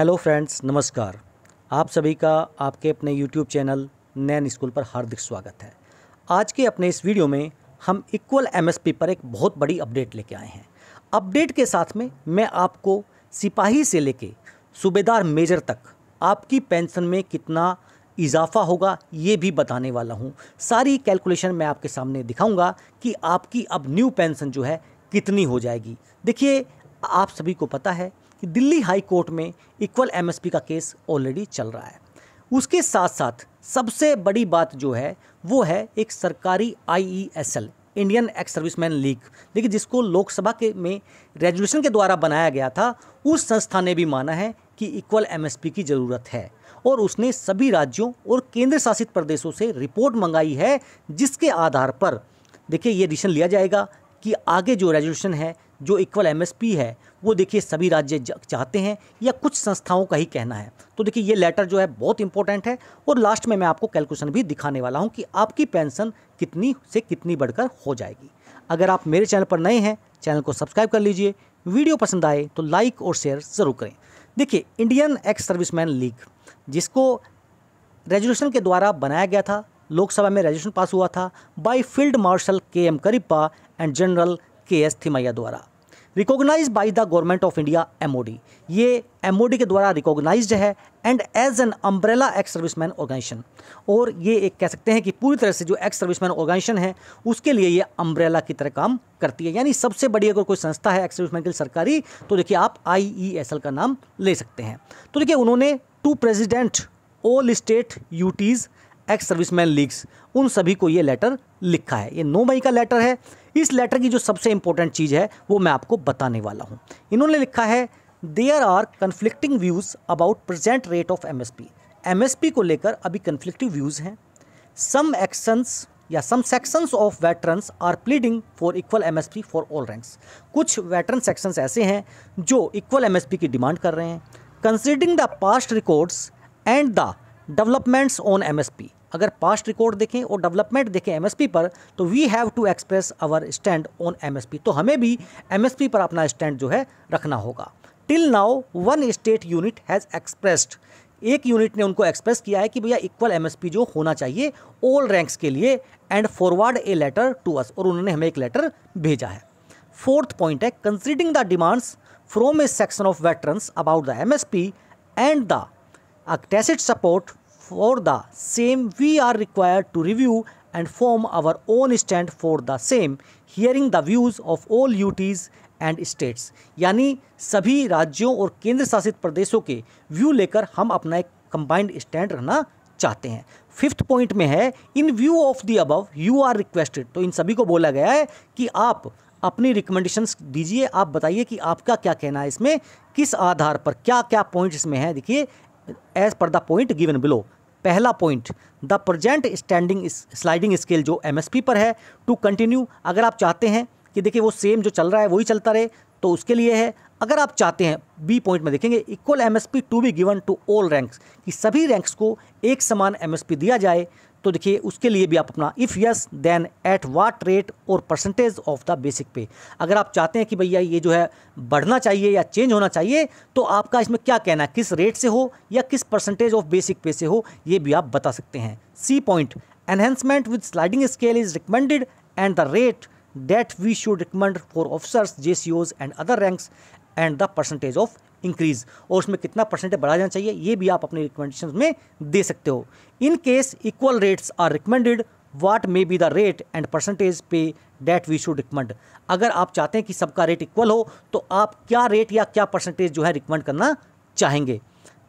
hello friends नमस्कार आप सभी का आपके अपने यूट्यूब चैनल नैन स्कूल पर हार्दिक स्वागत है आज के अपने इस वीडियो में हम इक्वल एमएसपी पर एक बहुत बड़ी अपडेट लेके आए हैं अपडेट के साथ में मैं आपको सिपाही से लेके सूबेदार मेजर तक आपकी पेंशन में कितना इजाफा होगा ये भी बताने वाला हूँ सारी कैलकुलेशन मैं आपके सामने दिखाऊँगा कि आपकी अब न्यू पेंशन जो है कितनी हो जाएगी देखिए आप सभी को पता है कि दिल्ली हाई कोर्ट में इक्वल एमएसपी का केस ऑलरेडी चल रहा है उसके साथ साथ सबसे बड़ी बात जो है वो है एक सरकारी IESL Indian ex serviceman league देखिए जिसको लोकसभा के में रेजुलेशन के द्वारा बनाया गया था उस संस्था ने भी माना है कि इक्वल एमएसपी की ज़रूरत है और उसने सभी राज्यों और केंद्र शासित प्रदेशों से रिपोर्ट मंगाई है जिसके आधार पर देखिए ये डिसीजन लिया जाएगा कि आगे जो रेजोल्यूशन है जो इक्वल एमएसपी है वो देखिए सभी राज्य चाहते हैं या कुछ संस्थाओं का ही कहना है तो देखिए ये लेटर जो है बहुत इंपॉर्टेंट है और लास्ट में मैं आपको कैलकुलेशन भी दिखाने वाला हूँ कि आपकी पेंशन कितनी से कितनी बढ़कर हो जाएगी अगर आप मेरे चैनल पर नए हैं चैनल को सब्सक्राइब कर लीजिए वीडियो पसंद आए तो लाइक और शेयर ज़रूर करें देखिए इंडियन एक्स सर्विसमैन लीग जिसको रेजोल्यूशन के द्वारा बनाया गया था लोकसभा में रेजोल्यूशन पास हुआ था by field marshal K M Cariappa and general K S Thimayya द्वारा recognise by the government of India M ये एम के द्वारा रिकोगनाइज है and as an umbrella ex serviceman organisation और ये एक कह सकते हैं कि पूरी तरह से जो एक्स सर्विसमैन ऑर्गेनाइजेशन है उसके लिए ये अम्ब्रेला की तरह काम करती है यानी सबसे बड़ी अगर कोई संस्था है एक्स सर्विसमैन के लिए सरकारी तो देखिए आप आई e का नाम ले सकते हैं तो देखिए उन्होंने to president all state UTs ex serviceman leagues उन सभी को ये लेटर लिखा है ये नौ मई का लेटर है इस लेटर की जो सबसे इंपॉर्टेंट चीज़ है वो मैं आपको बताने वाला हूँ इन्होंने लिखा है there are conflicting views about present rate of M S को लेकर अभी कन्फ्लिक्टिव व्यूज़ हैं सम एक्शंस या some sections of veterans are pleading for equal M for all ranks कुछ वेटरन सेक्शंस ऐसे हैं जो इक्वल एम की डिमांड कर रहे हैं considering the past records and the developments on P अगर पास्ट रिकॉर्ड देखें और डेवलपमेंट देखें एमएसपी पर तो we have to express our stand on MSP तो हमें भी एमएसपी पर अपना स्टैंड जो है रखना होगा till now one state unit has expressed एक यूनिट ने उनको एक्सप्रेस किया है कि भैया इक्वल एमएसपी जो होना चाहिए ऑल रैंक्स के लिए and forward a letter to us और उन्होंने हमें एक लेटर भेजा है फोर्थ पॉइंट है considering the demands from a section of veterans about the MSP and the support for the same we are required to review and form our own stand for the same hearing the views of all UTs and states यानी सभी राज्यों और केंद्र शासित प्रदेशों के view लेकर हम अपना एक कंबाइंड स्टैंड रहना चाहते हैं फिफ्थ पॉइंट में है in view of the above you are requested तो इन सभी को बोला गया है कि आप अपनी रिकमेंडेशंस दीजिए आप बताइए कि आपका क्या कहना है इसमें किस आधार पर क्या क्या पॉइंट्स में है देखिए as per the point given below पहला point the present standing sliding scale जो एम पर है टू कंटिन्यू अगर आप चाहते हैं कि देखिए वो सेम जो चल रहा है वही चलता रहे तो उसके लिए है अगर आप चाहते हैं बी पॉइंट में देखेंगे equal MSP to be given to all ranks कि सभी रैंक्स को एक समान एमएसपी दिया जाए तो देखिए उसके लिए भी आप अपना if yes then at what rate और percentage of the basic pay अगर आप चाहते हैं कि भैया ये जो है बढ़ना चाहिए या चेंज होना चाहिए तो आपका इसमें क्या कहना है किस रेट से हो या किस परसेंटेज ऑफ बेसिक पे से हो ये भी आप बता सकते हैं C point enhancement with sliding scale is recommended and the rate that we should recommend for officers J and other ranks and the percentage of increase और उसमें कितना परसेंटेज बढ़ा जाना चाहिए ये भी आप अपने रिकमेंडेशन में दे सकते हो in case equal rates are recommended what may be the rate and percentage pay that we should recommend अगर आप चाहते हैं कि सबका रेट इक्वल हो तो आप क्या रेट या क्या परसेंटेज जो है रिकमेंड करना चाहेंगे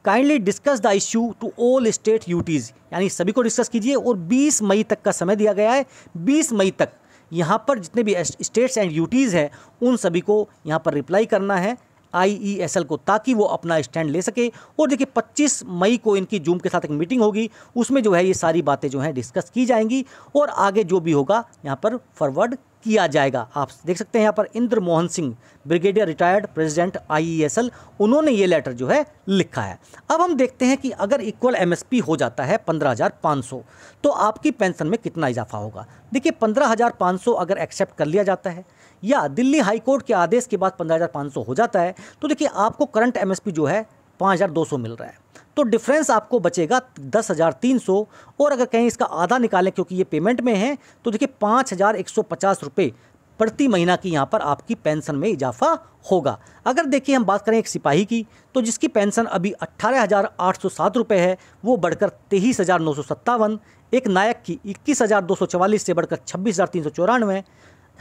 kindly discuss the issue to all state UTs यानी सभी को डिस्कस कीजिए और 20 मई तक का समय दिया गया है 20 मई तक यहाँ पर जितने भी स्टेट्स एंड यूटीज़ हैं उन सभी को यहाँ पर रिप्लाई करना है आईईएसएल e को ताकि वो अपना स्टैंड ले सके और देखिए 25 मई को इनकी जूम के साथ एक मीटिंग होगी उसमें जो है ये सारी बातें जो हैं डिस्कस की जाएंगी और आगे जो भी होगा यहाँ पर फॉरवर्ड किया जाएगा आप देख सकते हैं यहाँ पर Indra Mohan Singh brigadier retired president IESL e उन्होंने ये लेटर जो है लिखा है अब हम देखते हैं कि अगर इक्वल एमएसपी हो जाता है 15,500 तो आपकी पेंशन में कितना इजाफा होगा देखिए 15,500 अगर एक्सेप्ट कर लिया जाता है या दिल्ली हाईकोर्ट के आदेश के बाद सौ हो जाता है तो देखिए आपको करंट एमएसपी जो है सौ मिल रहा है तो डिफरेंस आपको बचेगा दस हज़ार तीन सौ और अगर कहीं इसका आधा निकालें क्योंकि ये पेमेंट में है तो देखिए पाँच हज़ार एक सौ पचास रुपये प्रति महीना की यहाँ पर आपकी पेंशन में इजाफा होगा अगर देखिए हम बात करें एक सिपाही की तो जिसकी पेंशन अभी अट्ठारह हज़ार आठ सौ सात रुपये है वो बढ़कर तेईस हज़ार नौ सौ सत्तावन एक नायक की इक्कीस हज़ार दो सौ चवालीस से बढ़कर छब्बीस हज़ार तीन सौ चौरानवे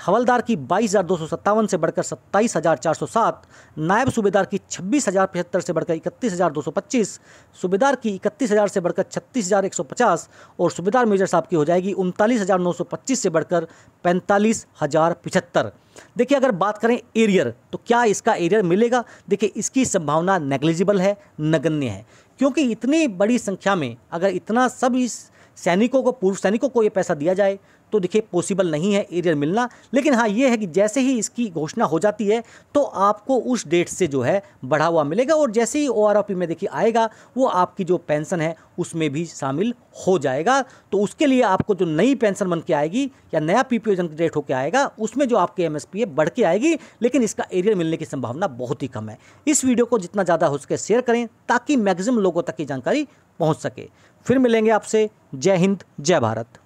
हवलदार की बाईस हज़ार दो सौ सत्तावन से बढ़कर सत्ताईस हज़ार चार सौ सात नायब सूबेदार की छब्बीस हज़ार पचहत्तर से बढ़कर इकतीस हज़ार दो सौ पच्चीस सूबेदार की इकतीस हज़ार से बढ़कर छत्तीस हज़ार एक सौ पचास और सूबेदार मेजर साहब की हो जाएगी उनतालीस हज़ार नौ सौ पच्चीस से बढ़कर पैंतालीस हज़ार पिछहत्तर देखिए अगर बात करें एरियर तो क्या इसका एरियर मिलेगा देखिए इसकी संभावना नेग्लिजिबल है नगण्य है क्योंकि इतनी बड़ी संख्या में अगर इतना सब इस सैनिकों को पूर्व सैनिकों को ये पैसा दिया जाए तो देखिए पॉसिबल नहीं है एरियर मिलना लेकिन हाँ ये है कि जैसे ही इसकी घोषणा हो जाती है तो आपको उस डेट से जो है बढ़ा हुआ मिलेगा और जैसे ही ओ में देखिए आएगा वो आपकी जो पेंशन है उसमें भी शामिल हो जाएगा तो उसके लिए आपको जो नई पेंशन बन के आएगी या नया पी पी जनरेट होकर आएगा उसमें जो आपके एम है बढ़ के आएगी लेकिन इसका एरियर मिलने की संभावना बहुत ही कम है इस वीडियो को जितना ज़्यादा हो सके शेयर करें ताकि मैक्सिमम लोगों तक ये जानकारी पहुँच सके फिर मिलेंगे आपसे जय हिंद जय भारत